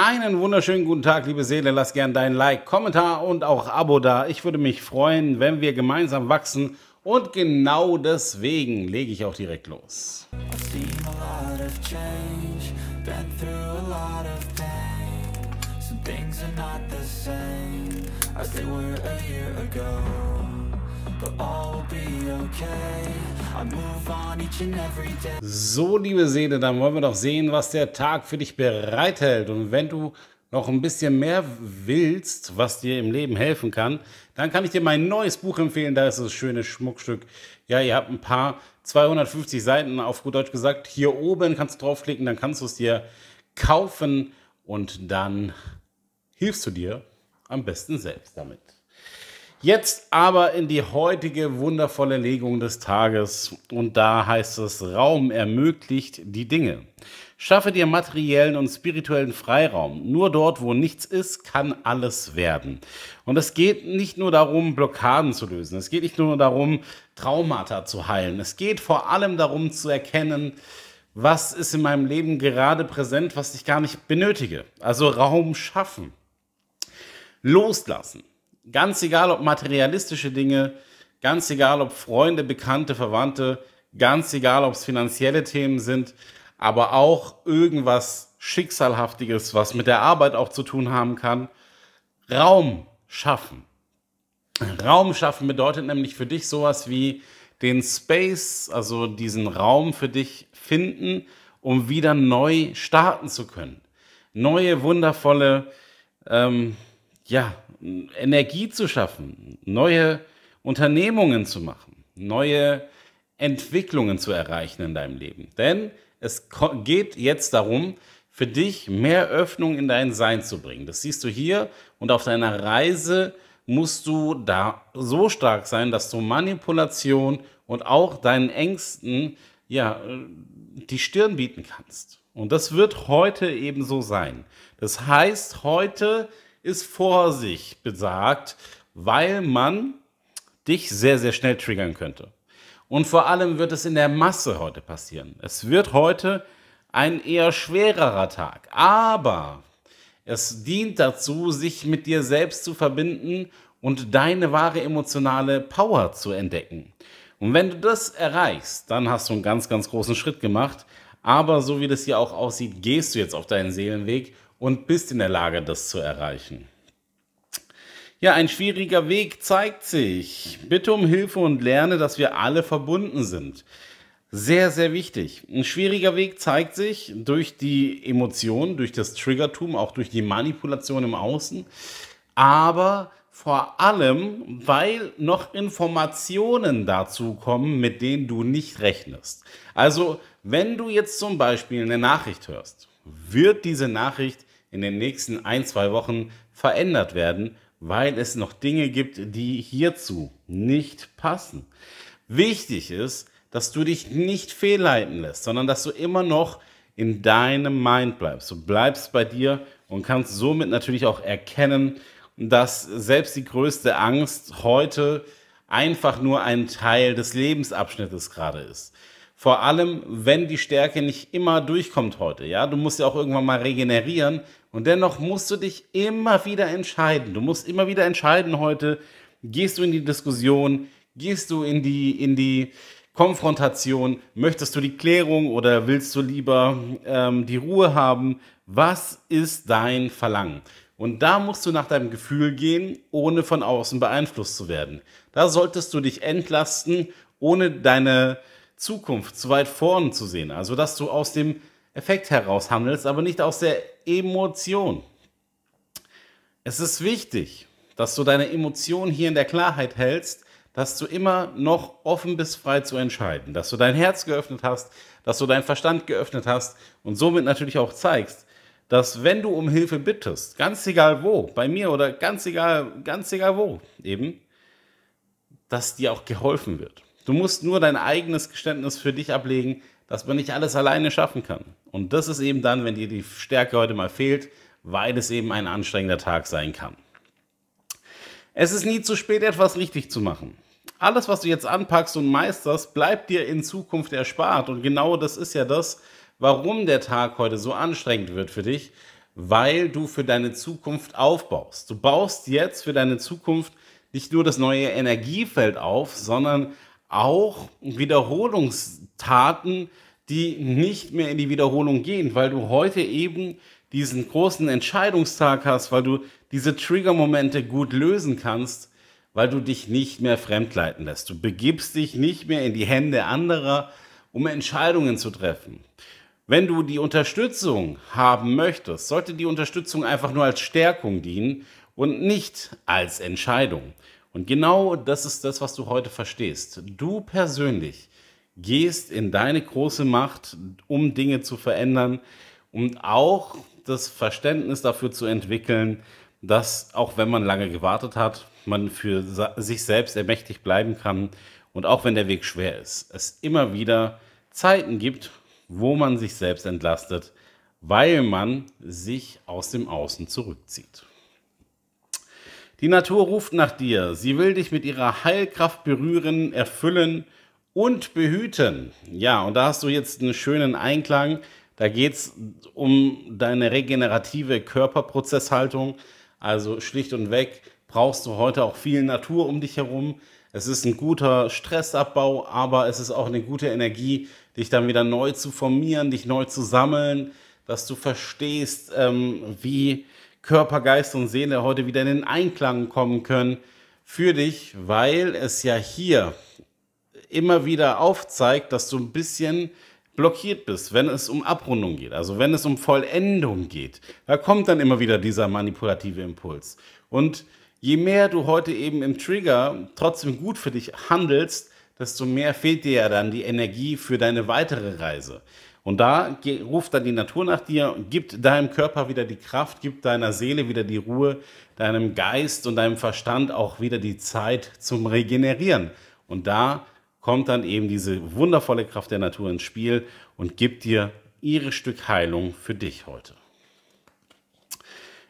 Einen wunderschönen guten Tag, liebe Seele. Lass gern dein Like, Kommentar und auch Abo da. Ich würde mich freuen, wenn wir gemeinsam wachsen. Und genau deswegen lege ich auch direkt los. Things are not the same as they were a year ago. So, liebe Seele, dann wollen wir doch sehen, was der Tag für dich bereithält. Und wenn du noch ein bisschen mehr willst, was dir im Leben helfen kann, dann kann ich dir mein neues Buch empfehlen. Da ist das schöne Schmuckstück. Ja, ihr habt ein paar 250 Seiten auf gut Deutsch gesagt. Hier oben kannst du draufklicken, dann kannst du es dir kaufen und dann hilfst du dir am besten selbst damit. Jetzt aber in die heutige wundervolle Legung des Tages und da heißt es, Raum ermöglicht die Dinge. Schaffe dir materiellen und spirituellen Freiraum. Nur dort, wo nichts ist, kann alles werden. Und es geht nicht nur darum, Blockaden zu lösen. Es geht nicht nur darum, Traumata zu heilen. Es geht vor allem darum zu erkennen, was ist in meinem Leben gerade präsent, was ich gar nicht benötige. Also Raum schaffen. Loslassen. Ganz egal, ob materialistische Dinge, ganz egal, ob Freunde, Bekannte, Verwandte, ganz egal, ob es finanzielle Themen sind, aber auch irgendwas Schicksalhaftiges, was mit der Arbeit auch zu tun haben kann. Raum schaffen. Raum schaffen bedeutet nämlich für dich sowas wie den Space, also diesen Raum für dich finden, um wieder neu starten zu können. Neue, wundervolle ähm, ja, Energie zu schaffen, neue Unternehmungen zu machen, neue Entwicklungen zu erreichen in deinem Leben. Denn es geht jetzt darum, für dich mehr Öffnung in dein Sein zu bringen. Das siehst du hier und auf deiner Reise musst du da so stark sein, dass du Manipulation und auch deinen Ängsten ja die Stirn bieten kannst. Und das wird heute eben so sein. Das heißt, heute ist vor sich besagt, weil man dich sehr, sehr schnell triggern könnte. Und vor allem wird es in der Masse heute passieren. Es wird heute ein eher schwererer Tag. Aber es dient dazu, sich mit dir selbst zu verbinden und deine wahre emotionale Power zu entdecken. Und wenn du das erreichst, dann hast du einen ganz, ganz großen Schritt gemacht. Aber so wie das hier auch aussieht, gehst du jetzt auf deinen Seelenweg und bist in der Lage, das zu erreichen. Ja, ein schwieriger Weg zeigt sich. Bitte um Hilfe und lerne, dass wir alle verbunden sind. Sehr, sehr wichtig. Ein schwieriger Weg zeigt sich durch die Emotionen, durch das Triggertum, auch durch die Manipulation im Außen, aber vor allem, weil noch Informationen dazu kommen, mit denen du nicht rechnest. Also, wenn du jetzt zum Beispiel eine Nachricht hörst, wird diese Nachricht in den nächsten ein, zwei Wochen verändert werden, weil es noch Dinge gibt, die hierzu nicht passen. Wichtig ist, dass du dich nicht fehlleiten lässt, sondern dass du immer noch in deinem Mind bleibst. Du bleibst bei dir und kannst somit natürlich auch erkennen, dass selbst die größte Angst heute einfach nur ein Teil des Lebensabschnittes gerade ist. Vor allem, wenn die Stärke nicht immer durchkommt heute. Ja, du musst ja auch irgendwann mal regenerieren. Und dennoch musst du dich immer wieder entscheiden. Du musst immer wieder entscheiden heute, gehst du in die Diskussion, gehst du in die, in die Konfrontation, möchtest du die Klärung oder willst du lieber ähm, die Ruhe haben? Was ist dein Verlangen? Und da musst du nach deinem Gefühl gehen, ohne von außen beeinflusst zu werden. Da solltest du dich entlasten, ohne deine Zukunft zu weit vorn zu sehen. Also, dass du aus dem Effekt heraus handelst, aber nicht aus der Emotion. Es ist wichtig, dass du deine Emotionen hier in der Klarheit hältst, dass du immer noch offen bist, frei zu entscheiden, dass du dein Herz geöffnet hast, dass du deinen Verstand geöffnet hast und somit natürlich auch zeigst, dass wenn du um Hilfe bittest, ganz egal wo, bei mir oder ganz egal, ganz egal wo eben, dass dir auch geholfen wird. Du musst nur dein eigenes Geständnis für dich ablegen, dass man nicht alles alleine schaffen kann. Und das ist eben dann, wenn dir die Stärke heute mal fehlt, weil es eben ein anstrengender Tag sein kann. Es ist nie zu spät, etwas richtig zu machen. Alles, was du jetzt anpackst und meisterst, bleibt dir in Zukunft erspart. Und genau das ist ja das, warum der Tag heute so anstrengend wird für dich, weil du für deine Zukunft aufbaust. Du baust jetzt für deine Zukunft nicht nur das neue Energiefeld auf, sondern auch Wiederholungstaten, die nicht mehr in die Wiederholung gehen, weil du heute eben diesen großen Entscheidungstag hast, weil du diese Triggermomente gut lösen kannst, weil du dich nicht mehr fremdleiten lässt. Du begibst dich nicht mehr in die Hände anderer, um Entscheidungen zu treffen. Wenn du die Unterstützung haben möchtest, sollte die Unterstützung einfach nur als Stärkung dienen und nicht als Entscheidung. Und genau das ist das, was du heute verstehst. Du persönlich gehst in deine große Macht, um Dinge zu verändern und auch das Verständnis dafür zu entwickeln, dass auch wenn man lange gewartet hat, man für sich selbst ermächtigt bleiben kann und auch wenn der Weg schwer ist, es immer wieder Zeiten gibt, wo man sich selbst entlastet, weil man sich aus dem Außen zurückzieht. Die Natur ruft nach dir. Sie will dich mit ihrer Heilkraft berühren, erfüllen und behüten. Ja, und da hast du jetzt einen schönen Einklang. Da geht es um deine regenerative Körperprozesshaltung. Also schlicht und weg brauchst du heute auch viel Natur um dich herum. Es ist ein guter Stressabbau, aber es ist auch eine gute Energie, dich dann wieder neu zu formieren, dich neu zu sammeln, dass du verstehst, ähm, wie Körper, Geist und Seele heute wieder in den Einklang kommen können für dich, weil es ja hier immer wieder aufzeigt, dass du ein bisschen blockiert bist, wenn es um Abrundung geht, also wenn es um Vollendung geht. Da kommt dann immer wieder dieser manipulative Impuls. Und je mehr du heute eben im Trigger trotzdem gut für dich handelst, desto mehr fehlt dir ja dann die Energie für deine weitere Reise. Und da ruft dann die Natur nach dir, gibt deinem Körper wieder die Kraft, gibt deiner Seele wieder die Ruhe, deinem Geist und deinem Verstand auch wieder die Zeit zum Regenerieren. Und da kommt dann eben diese wundervolle Kraft der Natur ins Spiel und gibt dir ihre Stück Heilung für dich heute.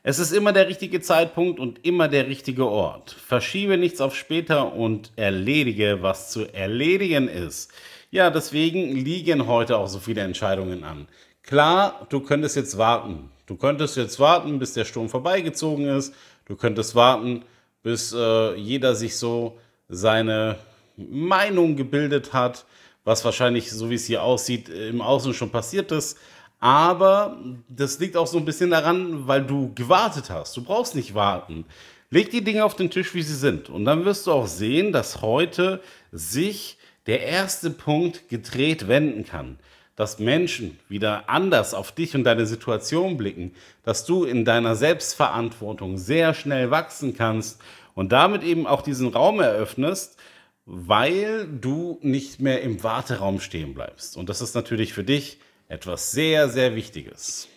Es ist immer der richtige Zeitpunkt und immer der richtige Ort. Verschiebe nichts auf später und erledige, was zu erledigen ist. Ja, deswegen liegen heute auch so viele Entscheidungen an. Klar, du könntest jetzt warten. Du könntest jetzt warten, bis der Sturm vorbeigezogen ist. Du könntest warten, bis äh, jeder sich so seine Meinung gebildet hat, was wahrscheinlich, so wie es hier aussieht, im Außen schon passiert ist. Aber das liegt auch so ein bisschen daran, weil du gewartet hast. Du brauchst nicht warten. Leg die Dinge auf den Tisch, wie sie sind. Und dann wirst du auch sehen, dass heute sich der erste Punkt gedreht wenden kann, dass Menschen wieder anders auf dich und deine Situation blicken, dass du in deiner Selbstverantwortung sehr schnell wachsen kannst und damit eben auch diesen Raum eröffnest, weil du nicht mehr im Warteraum stehen bleibst. Und das ist natürlich für dich etwas sehr, sehr Wichtiges.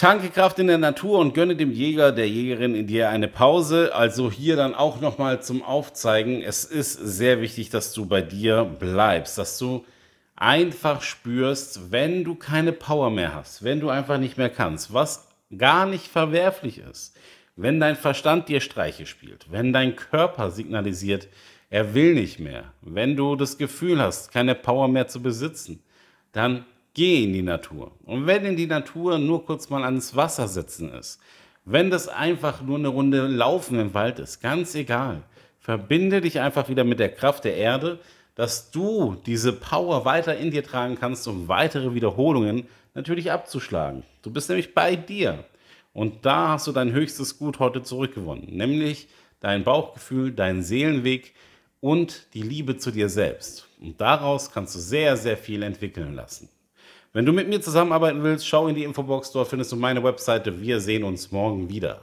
Tanke Kraft in der Natur und gönne dem Jäger, der Jägerin in dir eine Pause. Also hier dann auch nochmal zum Aufzeigen. Es ist sehr wichtig, dass du bei dir bleibst, dass du einfach spürst, wenn du keine Power mehr hast, wenn du einfach nicht mehr kannst, was gar nicht verwerflich ist. Wenn dein Verstand dir Streiche spielt, wenn dein Körper signalisiert, er will nicht mehr, wenn du das Gefühl hast, keine Power mehr zu besitzen, dann Geh in die Natur. Und wenn in die Natur nur kurz mal ans Wasser sitzen ist, wenn das einfach nur eine Runde Laufen im Wald ist, ganz egal. Verbinde dich einfach wieder mit der Kraft der Erde, dass du diese Power weiter in dir tragen kannst, um weitere Wiederholungen natürlich abzuschlagen. Du bist nämlich bei dir. Und da hast du dein höchstes Gut heute zurückgewonnen, nämlich dein Bauchgefühl, deinen Seelenweg und die Liebe zu dir selbst. Und daraus kannst du sehr, sehr viel entwickeln lassen. Wenn du mit mir zusammenarbeiten willst, schau in die Infobox, dort findest du meine Webseite. Wir sehen uns morgen wieder.